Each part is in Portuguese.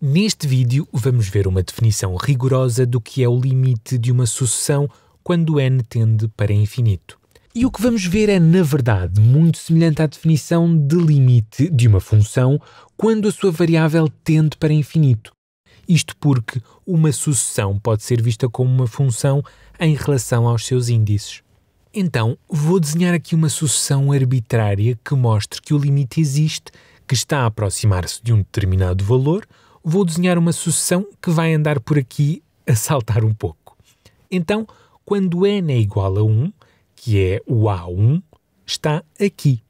Neste vídeo, vamos ver uma definição rigorosa do que é o limite de uma sucessão quando n tende para infinito. E o que vamos ver é, na verdade, muito semelhante à definição de limite de uma função quando a sua variável tende para infinito. Isto porque uma sucessão pode ser vista como uma função em relação aos seus índices. Então, vou desenhar aqui uma sucessão arbitrária que mostre que o limite existe, que está a aproximar-se de um determinado valor, vou desenhar uma sucessão que vai andar por aqui a saltar um pouco. Então, quando n é igual a 1, que é o A1, está aqui.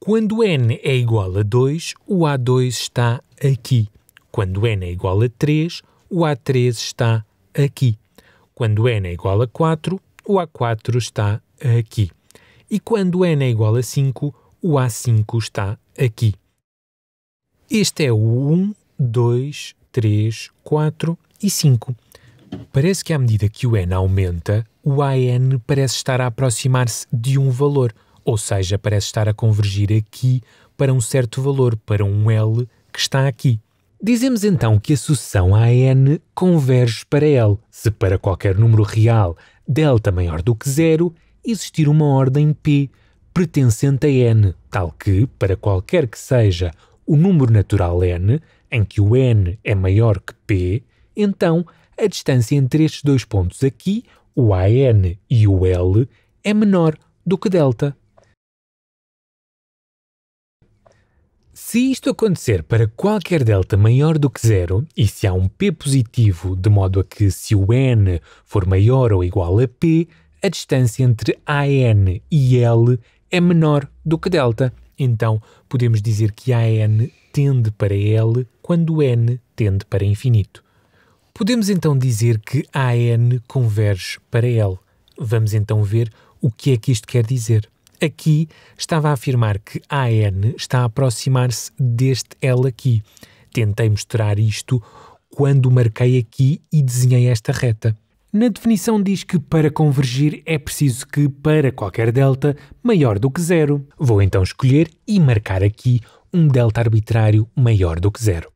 Quando n é igual a 2, o A2 está aqui. Quando n é igual a 3, o A3 está aqui. Quando n é igual a 4, o A4 está aqui. E quando n é igual a 5, o A5 está aqui. Este é o 1 2, 3, 4 e 5. Parece que à medida que o n aumenta, o AN parece estar a aproximar-se de um valor, ou seja, parece estar a convergir aqui para um certo valor, para um L que está aqui. Dizemos então que a sucessão AN converge para L, se para qualquer número real delta maior do que zero existir uma ordem P pertencente a N, tal que, para qualquer que seja o número natural é n, em que o n é maior que p, então a distância entre estes dois pontos aqui, o AN e o L, é menor do que delta. Se isto acontecer para qualquer delta maior do que zero, e se há um p positivo, de modo a que se o n for maior ou igual a p, a distância entre AN e L é menor do que delta então podemos dizer que AN tende para L quando N tende para infinito. Podemos então dizer que AN converge para L. Vamos então ver o que é que isto quer dizer. Aqui estava a afirmar que AN está a aproximar-se deste L aqui. Tentei mostrar isto quando marquei aqui e desenhei esta reta. Na definição diz que para convergir é preciso que, para qualquer delta, maior do que zero. Vou então escolher e marcar aqui um delta arbitrário maior do que zero.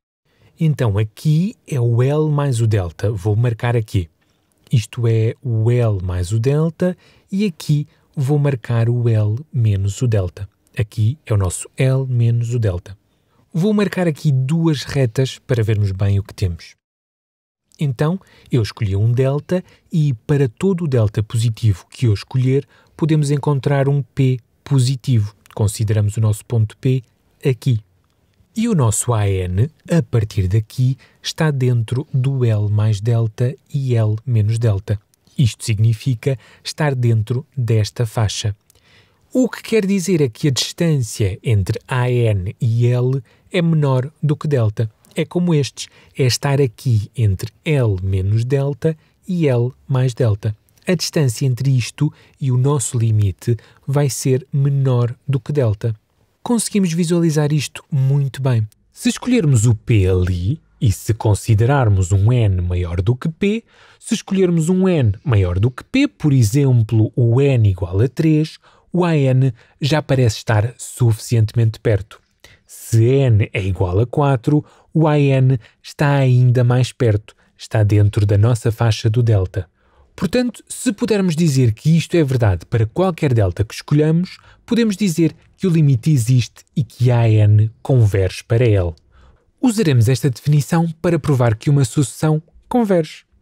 Então aqui é o L mais o delta, vou marcar aqui. Isto é o L mais o delta e aqui vou marcar o L menos o delta. Aqui é o nosso L menos o delta. Vou marcar aqui duas retas para vermos bem o que temos. Então, eu escolhi um delta e para todo o delta positivo que eu escolher, podemos encontrar um P positivo. Consideramos o nosso ponto P aqui. E o nosso AN, a partir daqui, está dentro do L mais delta e L menos delta. Isto significa estar dentro desta faixa. O que quer dizer é que a distância entre AN e L é menor do que delta é como estes, é estar aqui entre L menos delta e L mais delta. A distância entre isto e o nosso limite vai ser menor do que delta. Conseguimos visualizar isto muito bem. Se escolhermos o P ali, e se considerarmos um n maior do que p, se escolhermos um n maior do que p, por exemplo, o n igual a 3, o an já parece estar suficientemente perto. Se n é igual a 4, o an está ainda mais perto, está dentro da nossa faixa do delta. Portanto, se pudermos dizer que isto é verdade para qualquer delta que escolhamos, podemos dizer que o limite existe e que an converge para ele. Usaremos esta definição para provar que uma sucessão converge.